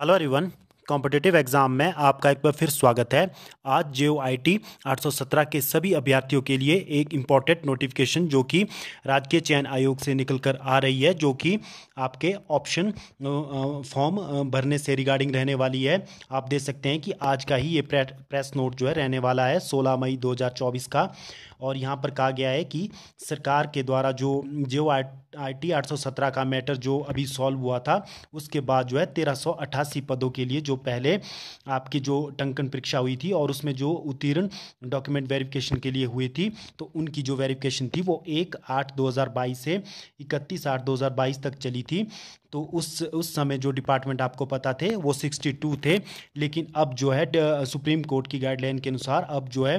hello everyone competitive exam में आपका एक बार फिर स्वागत है आज जे ओ आई टी के सभी अभ्यर्थियों के लिए एक इम्पॉर्टेंट नोटिफिकेशन जो कि राजकीय चयन आयोग से निकल कर आ रही है जो कि आपके ऑप्शन फॉर्म भरने से रिगार्डिंग रहने वाली है आप देख सकते हैं कि आज का ही ये प्रेस नोट जो है रहने वाला है 16 मई 2024 का और यहाँ पर कहा गया है कि सरकार के द्वारा जो जे ओ आई आईटी 817 का मैटर जो अभी सॉल्व हुआ था उसके बाद जो है 1388 पदों के लिए जो पहले आपकी जो टंकन परीक्षा हुई थी और उसमें जो उत्तीर्ण डॉक्यूमेंट वेरिफिकेशन के लिए हुई थी तो उनकी जो वेरिफिकेशन थी वो एक आठ दो से इकतीस आठ दो तक चली थी तो उस उस समय जो डिपार्टमेंट आपको पता थे वो सिक्सटी टू थे लेकिन अब जो है सुप्रीम कोर्ट की गाइडलाइन के अनुसार अब जो है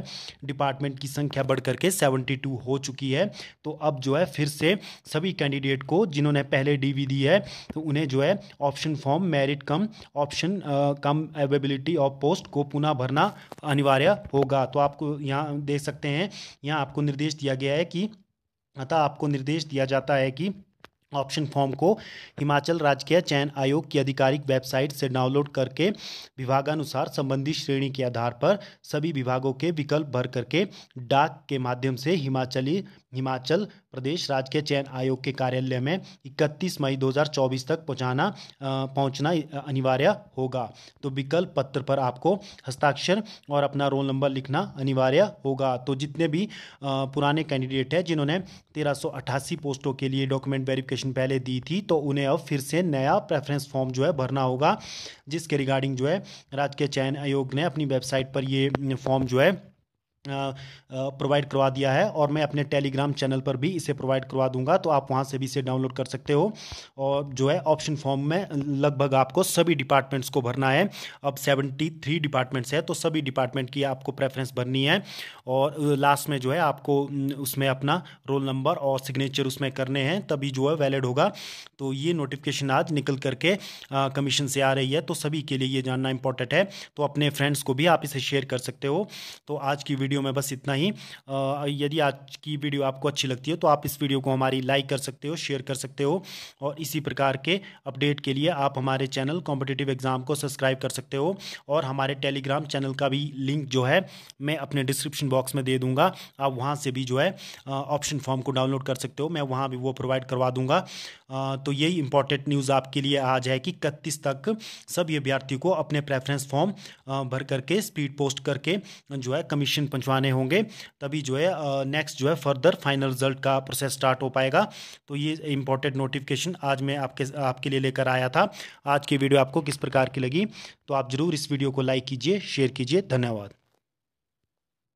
डिपार्टमेंट की संख्या बढ़ करके सेवेंटी टू हो चुकी है तो अब जो है फिर से सभी कैंडिडेट को जिन्होंने पहले वी दी है तो उन्हें जो है option form merit cum option cum availability of post को पुनः भरना अनिवार्य होगा तो आपको यहाँ देख सकते हैं यहाँ आपको निर्देश दिया गया है कि अतः आपको निर्देश दिया जाता है कि ऑप्शन फॉर्म को हिमाचल राज्य के चयन आयोग की आधिकारिक वेबसाइट से डाउनलोड करके विभागानुसार संबंधित श्रेणी के आधार पर सभी विभागों के विकल्प भर करके डाक के माध्यम से हिमाचली हिमाचल प्रदेश राज्य के चयन आयोग के कार्यालय में 31 मई 2024 तक पहुंचाना पहुंचना अनिवार्य होगा तो विकल्प पत्र पर आपको हस्ताक्षर और अपना रोल नंबर लिखना अनिवार्य होगा तो जितने भी पुराने कैंडिडेट हैं जिन्होंने तेरह पोस्टों के लिए डॉक्यूमेंट वेरिफिकेशन नोटिफिकेशन पहले दी थी तो उन्हें अब फिर से नया प्रेफरेंस फॉर्म जो है भरना होगा जिसके रिगार्डिंग जो है राजकीय चयन आयोग ने अपनी वेबसाइट पर ये फॉर्म जो है प्रोवाइड करवा दिया है और मैं अपने टेलीग्राम चैनल पर भी इसे प्रोवाइड करवा दूंगा तो आप वहाँ से भी इसे डाउनलोड कर सकते हो और जो है ऑप्शन फॉर्म में लगभग आपको सभी डिपार्टमेंट्स को भरना है अब सेवेंटी थ्री डिपार्टमेंट्स है तो सभी डिपार्टमेंट की आपको प्रेफरेंस भरनी है और लास्ट में जो है आपको उसमें अपना रोल नंबर और सिग्नेचर उसमें करने हैं तभी जो है वैलिड होगा तो ये नोटिफिकेशन आज निकल करके कमीशन से आ रही है तो सभी के लिए ये जानना इंपॉर्टेंट है तो अपने फ्रेंड्स को भी आप इसे शेयर कर सकते हो तो आज की वीडियो वीडियो में बस इतना ही यदि आज की वीडियो आपको अच्छी लगती है तो आप इस वीडियो को हमारी लाइक कर सकते हो शेयर कर सकते हो और इसी प्रकार के अपडेट के लिए आप हमारे चैनल कॉम्पिटेटिव एग्जाम को सब्सक्राइब कर सकते हो और हमारे टेलीग्राम चैनल का भी लिंक जो है मैं अपने डिस्क्रिप्शन बॉक्स में दे दूंगा आप वहाँ से भी जो है ऑप्शन फॉर्म को डाउनलोड कर सकते हो मैं वहाँ भी वो प्रोवाइड करवा दूंगा तो यही इंपॉर्टेंट न्यूज़ आपके लिए आज है कि इकतीस तक सभी अभ्यर्थियों को अपने प्रेफरेंस फॉर्म भर करके स्पीड पोस्ट करके जो है कमीशन पहुंचवाने होंगे तभी जो है नेक्स्ट जो है फर्दर फाइनल रिजल्ट का प्रोसेस स्टार्ट हो पाएगा तो ये इंपॉर्टेंट नोटिफिकेशन आज मैं आपके आपके लिए लेकर आया था आज की वीडियो आपको किस प्रकार की लगी तो आप ज़रूर इस वीडियो को लाइक कीजिए शेयर कीजिए धन्यवाद